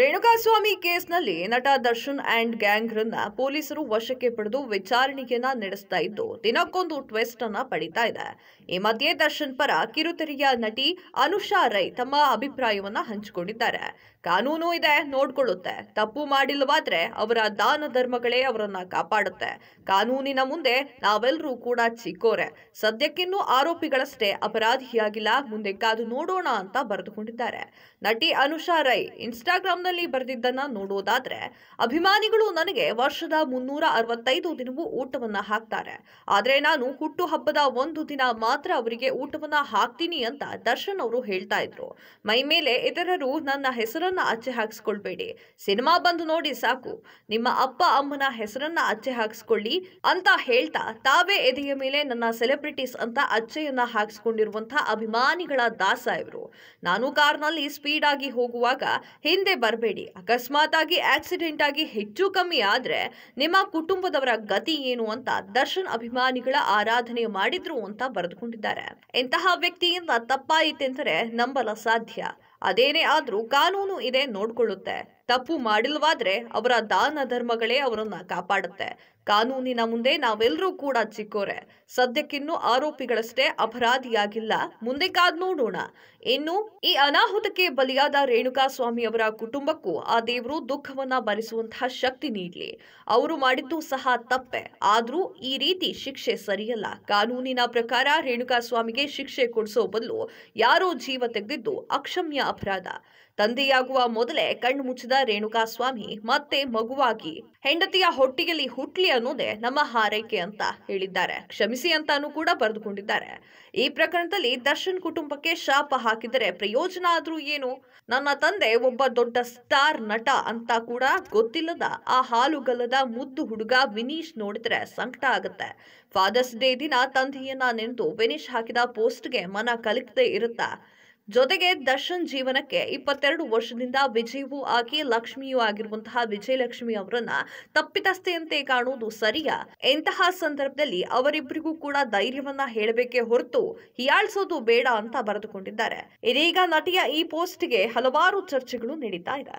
ರೇಣುಕಾಸ್ವಾಮಿ ಕೇಸ್ನಲ್ಲಿ ನಟ ದರ್ಶನ್ ಅಂಡ್ ಗ್ಯಾಂಗ್ರನ್ನ ಪೊಲೀಸರು ವಶಕ್ಕೆ ಪಡೆದು ವಿಚಾರಣೆಯನ್ನ ನಡೆಸ್ತಾ ಇದ್ದು ದಿನಕ್ಕೊಂದು ಟ್ವೆಸ್ಟ್ ಅನ್ನ ಪಡಿತಾ ಇದೆ ಈ ಮಧ್ಯೆ ದರ್ಶನ್ ಪರ ಕಿರುತೆರೆಯ ನಟಿ ಅನುಷಾ ರೈ ತಮ್ಮ ಅಭಿಪ್ರಾಯವನ್ನ ಹಂಚಿಕೊಂಡಿದ್ದಾರೆ ಕಾನೂನು ಇದೆ ನೋಡ್ಕೊಳ್ಳುತ್ತೆ ತಪ್ಪು ಮಾಡಿಲ್ಲವಾದ್ರೆ ಅವರ ದಾನ ಧರ್ಮಗಳೇ ಅವರನ್ನ ಕಾಪಾಡುತ್ತೆ ಕಾನೂನಿನ ಮುಂದೆ ನಾವೆಲ್ಲರೂ ಕೂಡ ಚಿಕ್ಕೋರೆ ಸದ್ಯಕ್ಕಿನ್ನೂ ಆರೋಪಿಗಳಷ್ಟೇ ಅಪರಾಧಿಯಾಗಿಲ್ಲ ಮುಂದೆ ಕಾದು ನೋಡೋಣ ಅಂತ ಬರೆದುಕೊಂಡಿದ್ದಾರೆ ನಟಿ ಅನುಷಾ ರೈ ಇನ್ಸ್ಟಾಗ್ರಾಮ್ ಇನ್ನೊಂದಲ್ಲಿ ಬರೆದಿದ್ದನ್ನ ನೋಡೋದಾದ್ರೆ ಅಭಿಮಾನಿಗಳು ನನಗೆ ವರ್ಷದ ಮುನ್ನೂರ ಅರವತ್ತೈದು ದಿನವೂ ಊಟವನ್ನ ಹಾಕ್ತಾರೆ ಆದ್ರೆ ನಾನು ಹುಟ್ಟು ಹಬ್ಬದ ಒಂದು ದಿನ ಮಾತ್ರ ಅವರಿಗೆ ಊಟವನ್ನ ಹಾಕ್ತೀನಿ ಅಂತ ದರ್ಶನ್ ಅವರು ಹೇಳ್ತಾ ಇದ್ರು ಮೈ ಮೇಲೆ ಇತರರು ನನ್ನ ಹೆಸರನ್ನ ಅಚ್ಚೆ ಹಾಕಿಸ್ಕೊಳ್ಬೇಡಿ ಸಿನಿಮಾ ಬಂದು ನೋಡಿ ಸಾಕು ನಿಮ್ಮ ಅಪ್ಪ ಅಮ್ಮನ ಹೆಸರನ್ನ ಅಚ್ಚೆ ಹಾಕಿಸ್ಕೊಳ್ಳಿ ಅಂತ ಹೇಳ್ತಾ ತಾವೇ ಎದೆಯ ಮೇಲೆ ನನ್ನ ಸೆಲೆಬ್ರಿಟೀಸ್ ಅಂತ ಅಚ್ಚೆಯನ್ನ ಹಾಕಿಸ್ಕೊಂಡಿರುವಂತಹ ಅಭಿಮಾನಿಗಳ ದಾಸ ಇವರು ನಾನು ಕಾರ್ನಲ್ಲಿ ಸ್ಪೀಡ್ ಆಗಿ ಹೋಗುವಾಗ ಹಿಂದೆ ಬರ ಬೇಡಿ ಅಕಸ್ಮಾತ್ ಆಗಿ ಆಕ್ಸಿಡೆಂಟ್ ಆಗಿ ಹೆಚ್ಚು ಕಮ್ಮಿ ಆದರೆ ನಿಮ್ಮ ಕುಟುಂಬದವರ ಗತಿ ಏನು ಅಂತ ದರ್ಶನ್ ಅಭಿಮಾನಿಗಳ ಆರಾಧನೆ ಮಾಡಿದ್ರು ಅಂತ ಬರೆದುಕೊಂಡಿದ್ದಾರೆ ಇಂತಹ ವ್ಯಕ್ತಿಯಿಂದ ತಪ್ಪಾಯಿತೆಂದರೆ ನಂಬಲ ಸಾಧ್ಯ ಅದೇನೇ ಆದರೂ ಕಾನೂನು ಇದೆ ನೋಡಿಕೊಳ್ಳುತ್ತೆ ತಪ್ಪು ಮಾಡಿಲ್ವಾದ್ರೆ ಅವರ ದಾನ ಧರ್ಮಗಳೇ ಅವರನ್ನ ಕಾಪಾಡುತ್ತೆ ಕಾನೂನಿನ ಮುಂದೆ ನಾವೆಲ್ಲರೂ ಕೂಡ ಚಿಕ್ಕೋರೆ ಸದ್ಯಕ್ಕಿನ್ನೂ ಆರೋಪಿಗಳಷ್ಟೇ ಅಪರಾಧಿಯಾಗಿಲ್ಲ ಮುಂದೆ ಕಾದ್ ನೋಡೋಣ ಇನ್ನು ಈ ಅನಾಹುತಕ್ಕೆ ಬಲಿಯಾದ ರೇಣುಕಾ ಸ್ವಾಮಿ ಅವರ ಕುಟುಂಬಕ್ಕೂ ಆ ದೇವರು ದುಃಖವನ್ನ ಭರಿಸುವಂತಹ ಶಕ್ತಿ ನೀಡಲಿ ಅವರು ಮಾಡಿದ್ದು ಸಹ ತಪ್ಪೆ ಆದ್ರೂ ಈ ರೀತಿ ಶಿಕ್ಷೆ ಸರಿಯಲ್ಲ ಕಾನೂನಿನ ಪ್ರಕಾರ ರೇಣುಕಾ ಸ್ವಾಮಿಗೆ ಶಿಕ್ಷೆ ಕೊಡಿಸೋ ಬದಲು ಯಾರೋ ಜೀವ ತೆಗೆದಿದ್ದು ಅಕ್ಷಮ್ಯ ಅಪರಾಧ ತಂದೆಯಾಗುವ ಮೊದಲೇ ಕಣ್ಣು ಮುಚ್ಚಿದ ರೇಣುಕಾಸ್ವಾಮಿ ಮತ್ತೆ ಮಗುವಾಗಿ ಹೆಂಡತಿಯ ಹೊಟ್ಟಿಗೆಲಿ ಹುಟ್ಲಿ ಅನ್ನೋದೇ ನಮ್ಮ ಹಾರೈಕೆ ಅಂತ ಹೇಳಿದ್ದಾರೆ ಕ್ಷಮಿಸಿ ಅಂತಾನು ಕೂಡ ಬರೆದುಕೊಂಡಿದ್ದಾರೆ ಈ ಪ್ರಕರಣದಲ್ಲಿ ದರ್ಶನ್ ಕುಟುಂಬಕ್ಕೆ ಶಾಪ ಹಾಕಿದರೆ ಪ್ರಯೋಜನ ಆದ್ರೂ ಏನು ನನ್ನ ತಂದೆ ಒಬ್ಬ ದೊಡ್ಡ ಸ್ಟಾರ್ ನಟ ಅಂತ ಕೂಡ ಗೊತ್ತಿಲ್ಲದ ಆ ಹಾಲುಗಲ್ಲದ ಮುದ್ದು ಹುಡುಗ ವಿನೀಶ್ ನೋಡಿದ್ರೆ ಸಂಕಟ ಆಗುತ್ತೆ ಫಾದರ್ಸ್ ಡೇ ದಿನ ತಂದೆಯನ್ನ ನೆನೆದು ವಿನೀಶ್ ಹಾಕಿದ ಪೋಸ್ಟ್ಗೆ ಮನ ಕಲಿಕದೇ ಇರುತ್ತಾ ಜೊತೆಗೆ ದರ್ಶನ್ ಜೀವನಕ್ಕೆ ಇಪ್ಪತ್ತೆರಡು ವರ್ಷದಿಂದ ವಿಜಯವೂ ಆಗಿ ಲಕ್ಷ್ಮಿಯೂ ಆಗಿರುವಂತಹ ವಿಜಯಲಕ್ಷ್ಮಿ ಅವರನ್ನ ತಪ್ಪಿತಸ್ಥೆಯಂತೆ ಕಾಣುವುದು ಸರಿಯಾ ಇಂತಹ ಸಂದರ್ಭದಲ್ಲಿ ಅವರಿಬ್ಬರಿಗೂ ಕೂಡ ಧೈರ್ಯವನ್ನ ಹೇಳಬೇಕೆ ಹೊರತು ಹೀಯಾಳಿಸೋದು ಬೇಡ ಅಂತ ಬರೆದುಕೊಂಡಿದ್ದಾರೆ ಇದೀಗ ನಟಿಯ ಈ ಪೋಸ್ಟ್ಗೆ ಹಲವಾರು ಚರ್ಚೆಗಳು ನಡೀತಾ ಇದೆ